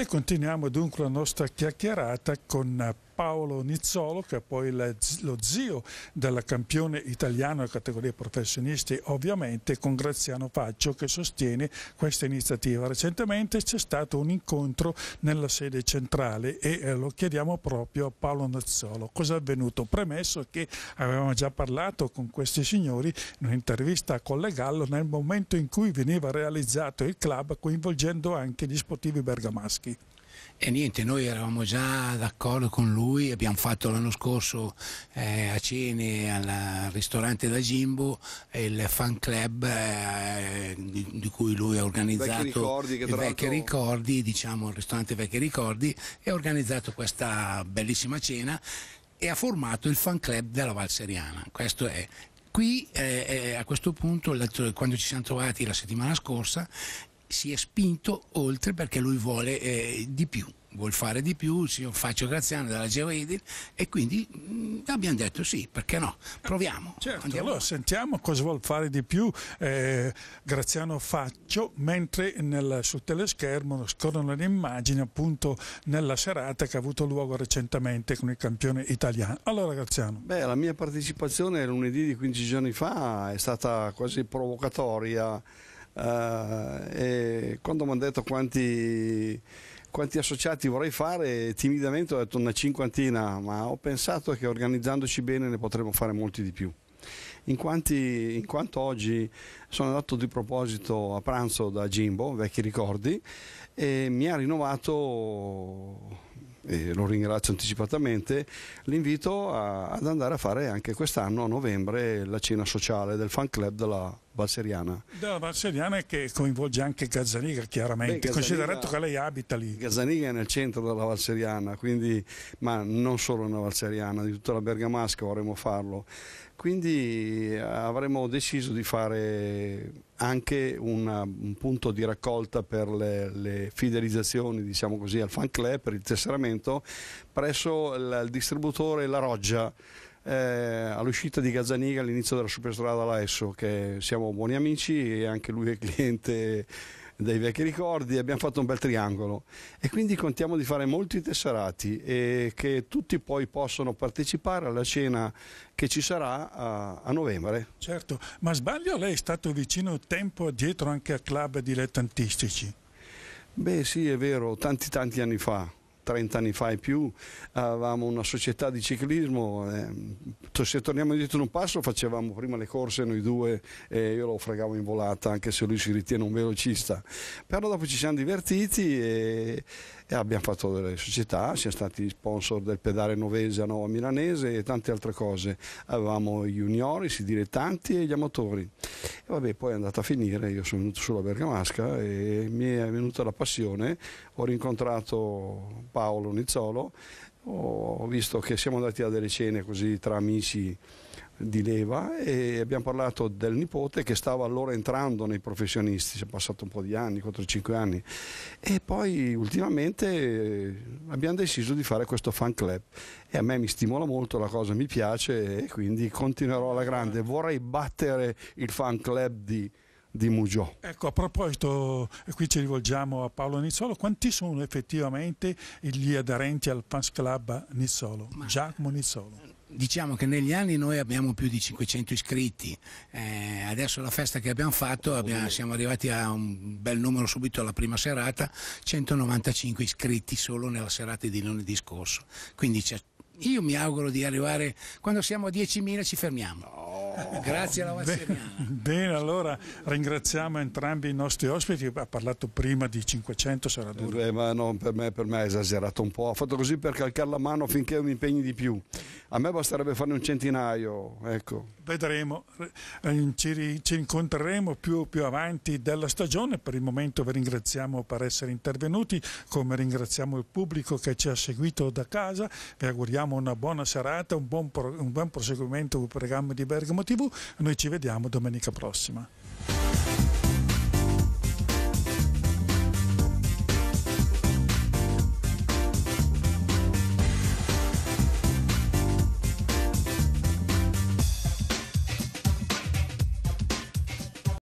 E continuiamo dunque la nostra chiacchierata con eh, Paolo Nizzolo, che è poi la, lo zio della campione italiana in categoria professionisti, ovviamente con Graziano Faccio che sostiene questa iniziativa. Recentemente c'è stato un incontro nella sede centrale e eh, lo chiediamo proprio a Paolo Nizzolo. Cosa è avvenuto? Premesso che avevamo già parlato con questi signori in un'intervista a Gallo nel momento in cui veniva realizzato il club coinvolgendo anche gli sportivi bergamaschi. E niente, noi eravamo già d'accordo con lui, abbiamo fatto l'anno scorso eh, a cene al ristorante da Gimbo il fan club eh, di, di, cui lui ha organizzato i vecchi ricordi, diciamo il ristorante Vecchi Ricordi, e ha organizzato questa bellissima cena e ha formato il fan club della Valseriana. Questo è Qui eh, eh, a questo punto, quando ci siamo trovati la settimana scorsa, si è spinto oltre perché lui vuole eh, di più vuol fare di più, signor Faccio Graziano della Geoedil e quindi mh, mm, abbiamo detto sì, perché no? Proviamo. Certo, andiamo. allora sentiamo cosa vuol fare di più eh, Graziano Faccio mentre nel, sul teleschermo scorrono le immagini appunto nella serata che ha avuto luogo recentemente con il campione italiano. Allora Graziano. Beh, la mia partecipazione lunedì di 15 giorni fa è stata quasi provocatoria eh, e quando mi hanno detto quanti, quanti associati vorrei fare, timidamente ho detto una cinquantina, ma ho pensato che organizzandoci bene ne potremmo fare molti di più. In, quanti, in, quanto oggi sono andato di proposito a pranzo da Jimbo, vecchi ricordi, e mi ha rinnovato, e lo ringrazio anticipatamente, l'invito a, ad andare a fare anche quest'anno a novembre la cena sociale del fan club della valseriana. Della valseriana che coinvolge anche Gazzaniga chiaramente, Beh, Gazzaniga, considerato che lei abita lì. Gazzaniga è nel centro della valseriana, quindi, ma non solo una valseriana, di tutta la Bergamasca vorremmo farlo. Quindi eh, avremmo deciso di fare anche una, un punto di raccolta per le, le fidelizzazioni, diciamo così, al fan club, per il tesseramento, presso il, il distributore La Roggia eh, all'uscita di Gazzaniga all'inizio della superstrada Laesso, che siamo buoni amici e anche lui è cliente dei vecchi ricordi, abbiamo fatto un bel triangolo e quindi contiamo di fare molti tesserati e che tutti poi possono partecipare alla cena che ci sarà a, a novembre. Certo, ma sbaglio lei è stato vicino tempo addietro anche a club dilettantistici? Beh sì, è vero, tanti tanti anni fa 30 anni fa e più avevamo una società di ciclismo, eh, se torniamo indietro in un passo facevamo prima le corse noi due e io lo fregavo in volata anche se lui si ritiene un velocista, però dopo ci siamo divertiti e, e abbiamo fatto delle società, siamo stati sponsor del pedale novese a Nova Milanese e tante altre cose, avevamo i juniores, i dilettanti e gli amatori. E vabbè, poi è andata a finire, io sono venuto sulla Bergamasca e mi è venuta la passione, ho rincontrato Paolo Nizzolo, ho visto che siamo andati a delle cene così tra amici di leva e abbiamo parlato del nipote che stava allora entrando nei professionisti, si è passato un po' di anni, 4-5 anni e poi ultimamente abbiamo deciso di fare questo fan club e a me mi stimola molto la cosa, mi piace e quindi continuerò alla grande, vorrei battere il fan club di di Mugio. Ecco, a proposito, qui ci rivolgiamo a Paolo Nizzolo, quanti sono effettivamente gli aderenti al fans club Nizzolo? Ma... Giacomo Nizzolo. Diciamo che negli anni noi abbiamo più di 500 iscritti, eh, adesso la festa che abbiamo fatto abbiamo, siamo arrivati a un bel numero subito alla prima serata, 195 iscritti solo nella serata di lunedì scorso, quindi io mi auguro di arrivare, quando siamo a 10.000 ci fermiamo. No. Grazie alla Vasseriana. Bene, allora ringraziamo entrambi i nostri ospiti. Ha parlato prima di 500, sarà duro. Eh, ma no, per me, per me ha esagerato un po'. Ha fatto così per calcare la mano finché io mi impegni di più a me basterebbe farne un centinaio. Ecco. Vedremo, eh, ci, ci incontreremo più, più, avanti della stagione, per il momento vi ringraziamo per essere intervenuti, come ringraziamo il pubblico che ci ha seguito da casa, vi auguriamo una buona serata, un buon, pro, un buon proseguimento del programma di Bergamo TV, noi ci vediamo domenica prossima.